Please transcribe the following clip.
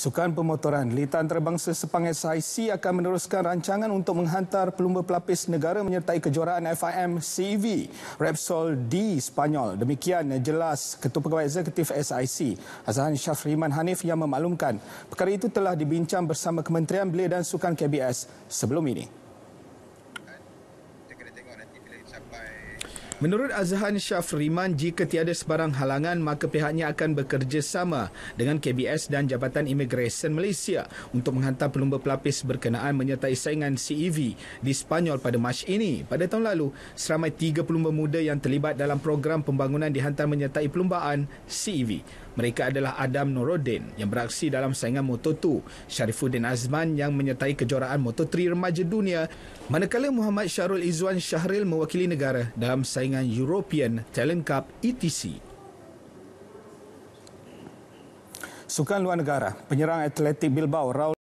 Sukan pemotoran Lita Antarabangsa Sepang SIC akan meneruskan rancangan untuk menghantar pelumba pelapis negara menyertai kejuaraan FIM CV Repsol di Spanyol. Demikian jelas Ketua Pegawai Eksekutif SIC Azhan Syafriman Hanif yang memaklumkan perkara itu telah dibincang bersama Kementerian Belia dan Sukan KBS sebelum ini. Menurut Azhan Syafriman, jika tiada sebarang halangan, maka pihaknya akan bekerjasama dengan KBS dan Jabatan Imigresen Malaysia untuk menghantar pelumba pelapis berkenaan menyertai saingan CEV di Sepanyol pada Mac ini. Pada tahun lalu, seramai tiga pelumba muda yang terlibat dalam program pembangunan dihantar menyertai pelumbaan CEV. Mereka adalah Adam Noruddin yang beraksi dalam saingan Moto2, Sharifuddin Azman yang menyertai kejuaraan Moto3 remaja dunia, manakala Muhammad Syarul Izwan Syahril mewakili negara dalam saingan European Talent Cup ETC. Sukan luar negara, penyerang atletik Bilbao Raul